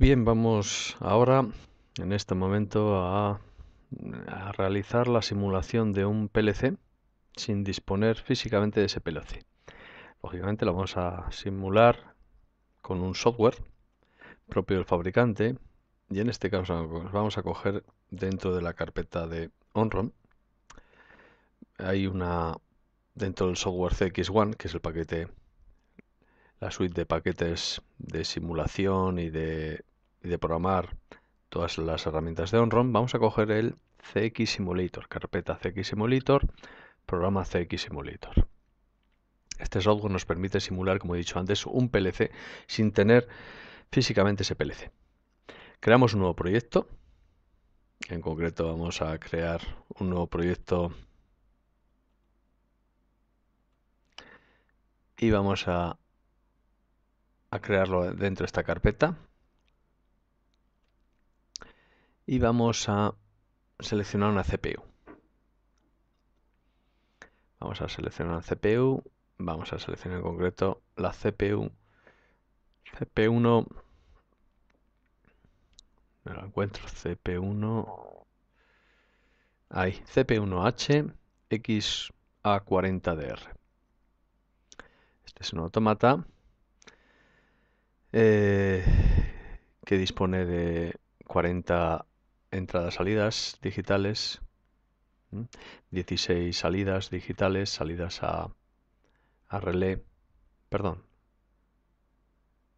Bien, vamos ahora en este momento a, realizar la simulación de un PLC sin disponer físicamente de ese PLC. Lógicamente lo vamos a simular con un software propio del fabricante y en este caso vamos a coger dentro de la carpeta de OnROM hay una dentro del software CX1 que es el paquete la suite de paquetes de simulación y de y de programar todas las herramientas de OnROM, vamos a coger el CX Simulator, carpeta CX Simulator, programa CX Simulator. Este software nos permite simular, como he dicho antes, un PLC sin tener físicamente ese PLC. Creamos un nuevo proyecto. En concreto vamos a crear un nuevo proyecto y vamos a, a crearlo dentro de esta carpeta y vamos a seleccionar una CPU. Vamos a seleccionar una CPU, vamos a seleccionar en concreto la CPU CP1 me la encuentro CP1 ahí CP1H XA40DR este es un automata eh, que dispone de 40 entradas salidas digitales 16 salidas digitales salidas a, relé perdón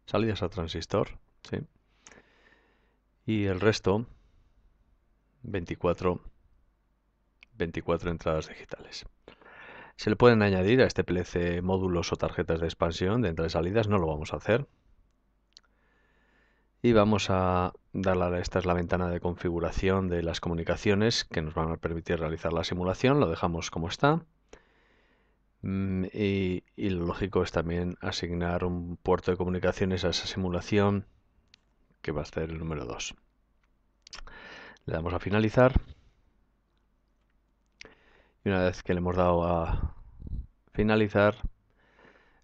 salidas a transistor ¿sí? y el resto 24 24 entradas digitales se le pueden añadir a este PLC módulos o tarjetas de expansión de entradas salidas no lo vamos a hacer y vamos a darle, esta es la ventana de configuración de las comunicaciones que nos van a permitir realizar la simulación, lo dejamos como está. Mm, y, y lo lógico es también asignar un puerto de comunicaciones a esa simulación que va a ser el número 2. Le damos a finalizar. Y una vez que le hemos dado a finalizar,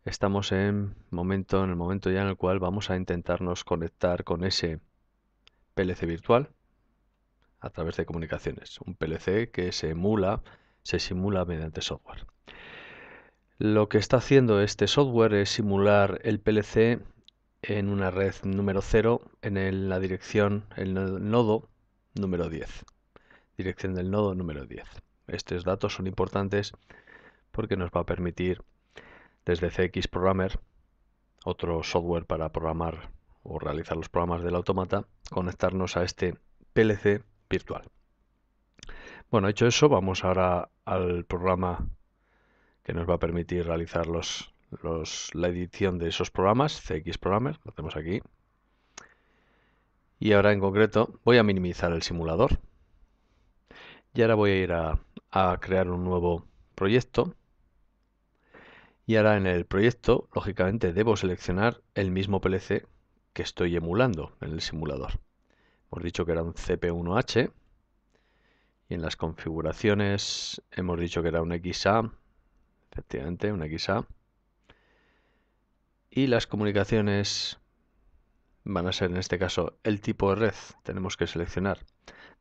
Estamos en momento, en el momento ya en el cual vamos a intentarnos conectar con ese PLC virtual a través de comunicaciones, un PLC que se emula, se simula mediante software. Lo que está haciendo este software es simular el PLC en una red número 0 en la dirección, el nodo número 10. Dirección del nodo número 10. Estos datos son importantes porque nos va a permitir desde CX Programmer, otro software para programar o realizar los programas del automata, conectarnos a este PLC virtual. Bueno, hecho eso, vamos ahora al programa que nos va a permitir realizar los, la edición de esos programas, CX Programmer, lo hacemos aquí. Y ahora en concreto voy a minimizar el simulador. Y ahora voy a ir a crear un nuevo proyecto y ahora en el proyecto, lógicamente, debo seleccionar el mismo PLC que estoy emulando en el simulador. Hemos dicho que era un CP1H y en las configuraciones hemos dicho que era un XA, efectivamente, un XA. Y las comunicaciones van a ser en este caso el tipo de red. Tenemos que seleccionar,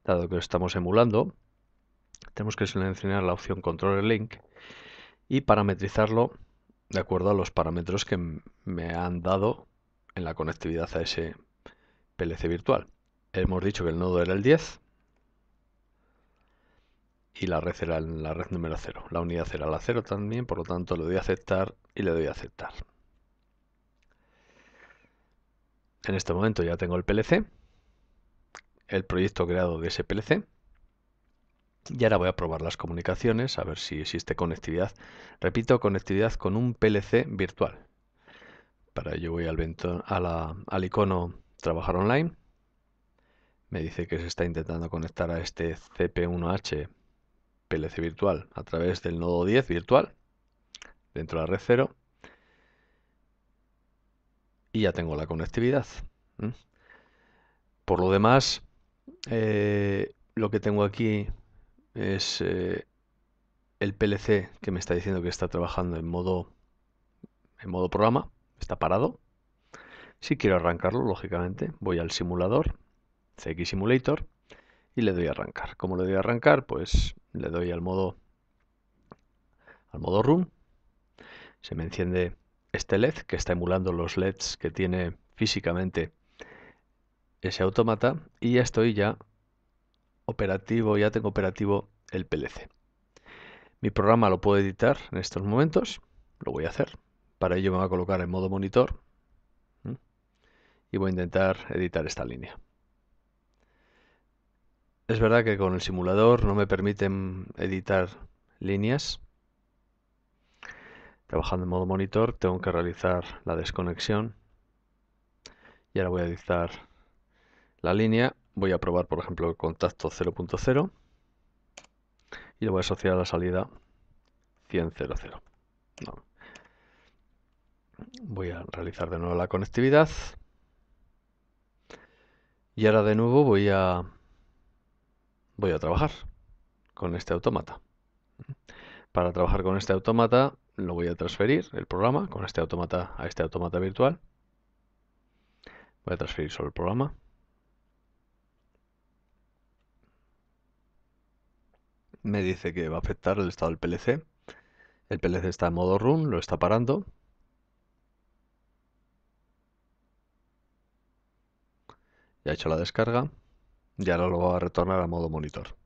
dado que lo estamos emulando, tenemos que seleccionar la opción Control Link y parametrizarlo de acuerdo a los parámetros que me han dado en la conectividad a ese PLC virtual. Hemos dicho que el nodo era el 10 y la red era la red número 0. La unidad era la 0 también, por lo tanto le doy a aceptar y le doy a aceptar. En este momento ya tengo el PLC, el proyecto creado de ese PLC. Y ahora voy a probar las comunicaciones, a ver si existe conectividad. Repito, conectividad con un PLC virtual. Para ello voy al, al icono Trabajar online. Me dice que se está intentando conectar a este CP1H PLC virtual a través del nodo 10 virtual dentro de la red 0. Y ya tengo la conectividad. Por lo demás, eh, lo que tengo aquí es eh, el PLC que me está diciendo que está trabajando en modo, en modo programa, está parado. Si quiero arrancarlo, lógicamente, voy al simulador, CX Simulator, y le doy a arrancar. Como le doy a arrancar? Pues le doy al modo, al modo room. Se me enciende este LED que está emulando los LEDs que tiene físicamente ese automata y ya estoy ya operativo, ya tengo operativo el PLC. Mi programa lo puedo editar en estos momentos, lo voy a hacer. Para ello me va a colocar en modo monitor y voy a intentar editar esta línea. Es verdad que con el simulador no me permiten editar líneas. Trabajando en modo monitor tengo que realizar la desconexión y ahora voy a editar la línea voy a probar, por ejemplo, el contacto 0.0 y lo voy a asociar a la salida 100.00. Voy a realizar de nuevo la conectividad. Y ahora de nuevo voy a voy a trabajar con este autómata. Para trabajar con este autómata lo voy a transferir el programa con este autómata a este automata virtual. Voy a transferir solo el programa. me dice que va a afectar el estado del PLC. El PLC está en modo run, lo está parando. Ya ha hecho la descarga y ahora lo va a retornar a modo monitor.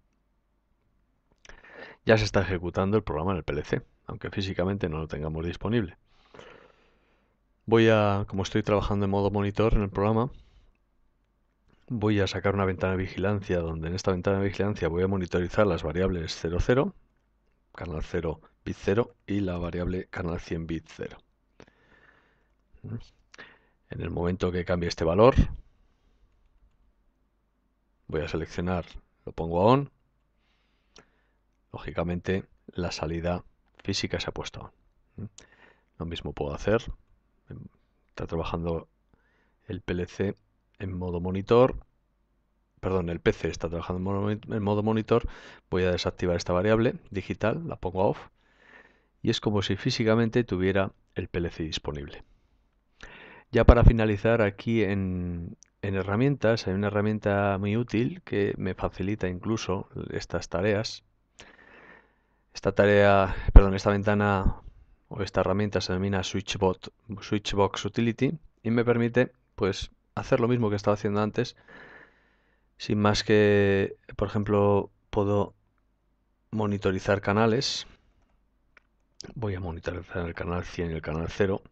Ya se está ejecutando el programa en el PLC, aunque físicamente no lo tengamos disponible. Voy a, como estoy trabajando en modo monitor en el programa, voy a sacar una ventana de vigilancia donde en esta ventana de vigilancia voy a monitorizar las variables 00, canal 0, bit 0 y la variable canal 100, bit 0. En el momento que cambie este valor, voy a seleccionar, lo pongo a on. Lógicamente la salida física se ha puesto a on. Lo mismo puedo hacer, em, está trabajando el PLC en modo monitor, perdón, el PC está trabajando en modo monitor, voy a desactivar esta variable digital, la pongo off, y es como si físicamente tuviera el PLC disponible. Ya para finalizar, aquí en, herramientas hay una herramienta muy útil que me facilita incluso estas tareas. Esta tarea, perdón, esta ventana o esta herramienta se denomina Switchbox Utility y me permite pues hacer lo mismo que estaba haciendo antes, sin más que, por ejemplo, puedo monitorizar canales. Voy a monitorizar el canal 100 y el canal 0.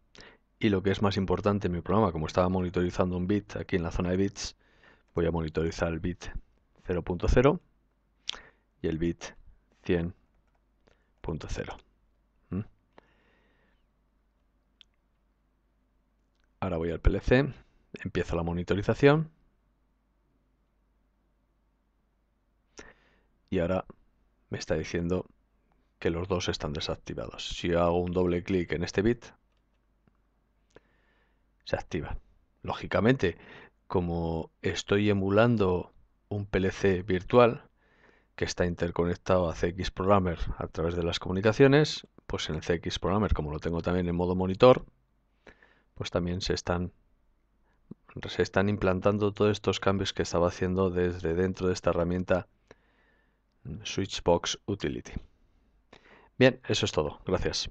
Y lo que es más importante en mi programa, como estaba monitorizando un bit aquí en la zona de bits, voy a monitorizar el bit 0.0 y el bit 100.0. ¿Mm? Ahora voy al PLC. Empiezo la monitorización. Y ahora me está diciendo que los dos están desactivados. Si hago un doble clic en este bit, se activa. Lógicamente, como estoy emulando un PLC virtual que está interconectado a CX Programmer a través de las comunicaciones, pues en el CX Programmer, como lo tengo también en modo monitor, pues también se están se están implantando todos estos cambios que estaba haciendo desde dentro de esta herramienta Switchbox Utility. Bien, eso es todo. Gracias.